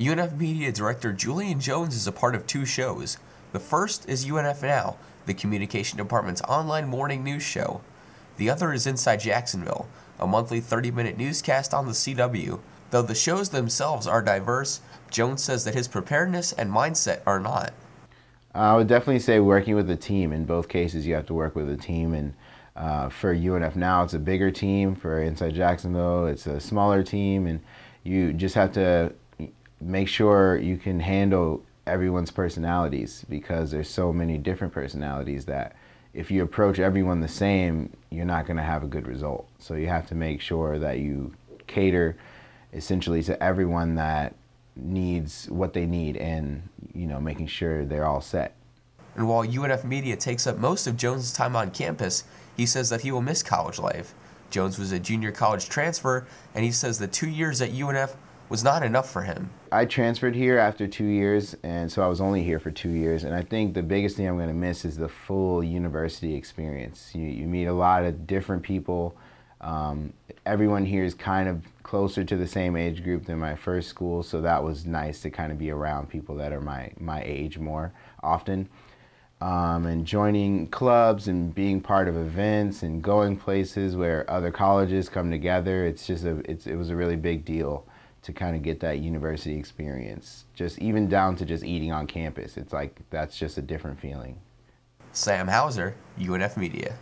UNF Media Director Julian Jones is a part of two shows. The first is UNF Now, the Communication Department's online morning news show. The other is Inside Jacksonville, a monthly 30 minute newscast on the CW. Though the shows themselves are diverse, Jones says that his preparedness and mindset are not. I would definitely say working with a team. In both cases, you have to work with a team. And uh, for UNF now, it's a bigger team. For Inside Jacksonville, it's a smaller team. And you just have to make sure you can handle everyone's personalities because there's so many different personalities that if you approach everyone the same, you're not going to have a good result. So you have to make sure that you cater essentially to everyone that needs what they need and you know making sure they're all set. And while UNF Media takes up most of Jones' time on campus, he says that he will miss college life. Jones was a junior college transfer, and he says the two years at UNF was not enough for him. I transferred here after two years, and so I was only here for two years. And I think the biggest thing I'm going to miss is the full university experience. You, you meet a lot of different people. Um, everyone here is kind of closer to the same age group than my first school, so that was nice to kind of be around people that are my, my age more often. Um, and joining clubs and being part of events and going places where other colleges come together, it's just a, it's, it was a really big deal to kind of get that university experience. Just even down to just eating on campus. It's like that's just a different feeling. Sam Hauser, UNF Media.